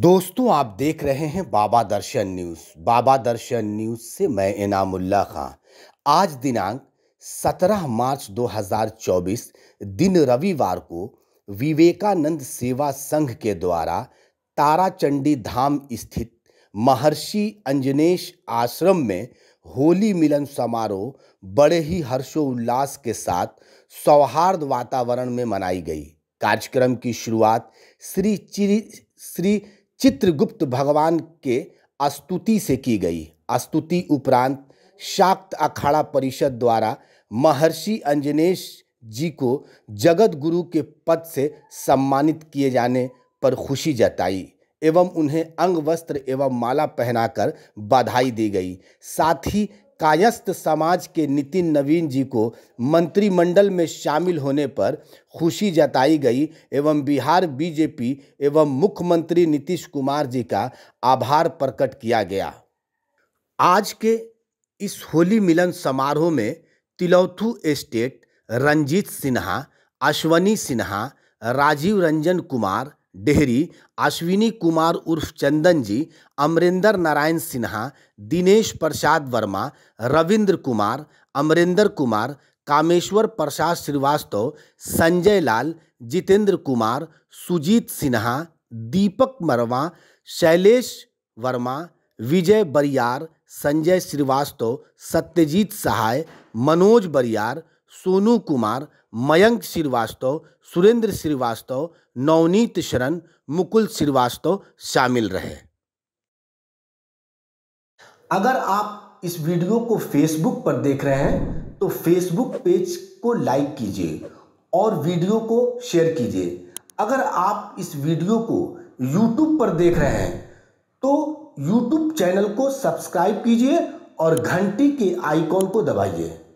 दोस्तों आप देख रहे हैं बाबा दर्शन न्यूज़ बाबा दर्शन न्यूज़ से मैं इनामुल्ला खां आज दिनांक 17 मार्च 2024 दिन रविवार को विवेकानंद सेवा संघ के द्वारा ताराचंडी धाम स्थित महर्षि अंजनेश आश्रम में होली मिलन समारोह बड़े ही हर्षोल्लास के साथ सौहार्द वातावरण में मनाई गई कार्यक्रम की शुरुआत श्री चिरी श्री चित्रगुप्त भगवान के अस्तुति से की गई अस्तुति उपरांत शाक्त अखाड़ा परिषद द्वारा महर्षि अंजनेश जी को जगत गुरु के पद से सम्मानित किए जाने पर खुशी जताई एवं उन्हें अंग वस्त्र एवं माला पहनाकर बधाई दी गई साथ ही कायस्थ समाज के नितिन नवीन जी को मंत्रिमंडल में शामिल होने पर खुशी जताई गई एवं बिहार बीजेपी एवं मुख्यमंत्री नीतीश कुमार जी का आभार प्रकट किया गया आज के इस होली मिलन समारोह में तिलौथू एस्टेट रंजीत सिन्हा अश्वनी सिन्हा राजीव रंजन कुमार डेहरी अश्विनी कुमार उर्फ चंदन जी अमरिंदर नारायण सिन्हा दिनेश प्रसाद वर्मा रविंद्र कुमार अमरिंदर कुमार कामेश्वर प्रसाद श्रीवास्तव संजय लाल जितेंद्र कुमार सुजीत सिन्हा दीपक मरवा शैलेश वर्मा विजय बरियार संजय श्रीवास्तव सत्यजीत सहाय मनोज बरियार सोनू कुमार मयंक श्रीवास्तव सुरेंद्र श्रीवास्तव नवनीत शरण मुकुल श्रीवास्तव शामिल रहे अगर आप इस वीडियो को फेसबुक पर देख रहे हैं तो फेसबुक पेज को लाइक कीजिए और वीडियो को शेयर कीजिए अगर आप इस वीडियो को यूट्यूब पर देख रहे हैं तो यूट्यूब चैनल को सब्सक्राइब कीजिए और घंटी के आइकॉन को दबाइए